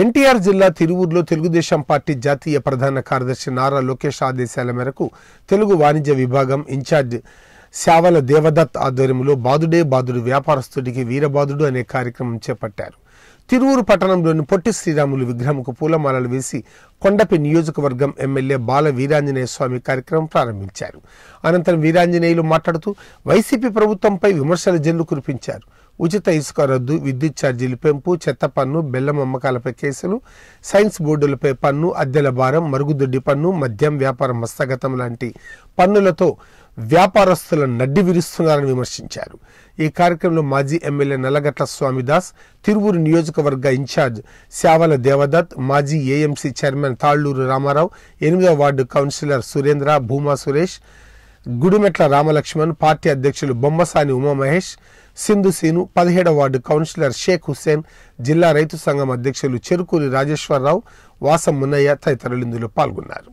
ఎన్టీఆర్ జిల్లా తిరువూరులో తెలుగుదేశం పార్టీ జాతీయ ప్రధాన కార్యదర్శి నారా లోకేష్ ఆదేశాల మేరకు తెలుగు వాణిజ్య విభాగం ఇన్ఛార్జ్ శావల దేవదత్ ఆధ్వర్యంలో బాదుడే బాదుడు వ్యాపారస్తుడికి వీరబాదుడు అనే కార్యక్రమం చేపట్టారు తిరువూరు పట్టణంలోని పొట్టి శ్రీరాములు విగ్రహంకు పూలమాలలు వేసి కొండపి నియోజకవర్గం ఎమ్మెల్యే బాల వీరాంజనేయ స్వామి కార్యక్రమం ప్రారంభించారు అనంతరం వీరాంజనేయులు మాట్లాడుతూ వైసీపీ ప్రభుత్వంపై విమర్శల జల్లు కురిపించారు ఉచిత ఇసుక రద్దు విద్యుత్ ఛార్జీలు పెంపు చెత్త పన్ను బెల్లం అమ్మకాలపై కేసులు సైన్స్ బోర్డులపై పన్ను అద్దెల భారం మరుగుదొడ్డి పన్ను మద్యం వ్యాపారం హస్తగతం లాంటి పన్నులతో వ్యాపారస్తుల నడ్డి విరుస్తున్నారని విమర్శించారు ఈ కార్యక్రమంలో మాజీ ఎమ్మెల్యే నల్లగట్ల స్వామిదాస్ తిరువురు నియోజకవర్గ ఇన్ఛార్జ్ శావల దేవదత్ మాజీ ఏఎంసీ చైర్మన్ తాళ్లూరు రామారావు ఎనిమిదవ ward councillor Surendra Bhuma Suresh Gudimetla Ramalakshman party అధ్యక్షులు బొమ్మసాని ఉమామహేష్ సింధు సీను పదిహేడవ వార్డు కౌన్సిలర్ షేక్ హుస్సేన్ జిల్లా రైతు సంఘం అధ్యక్షులు చెరుకూరి రాజేశ్వరరావు వాసం మున్నయ్య తదితరులు ఇందులో పాల్గొన్నారు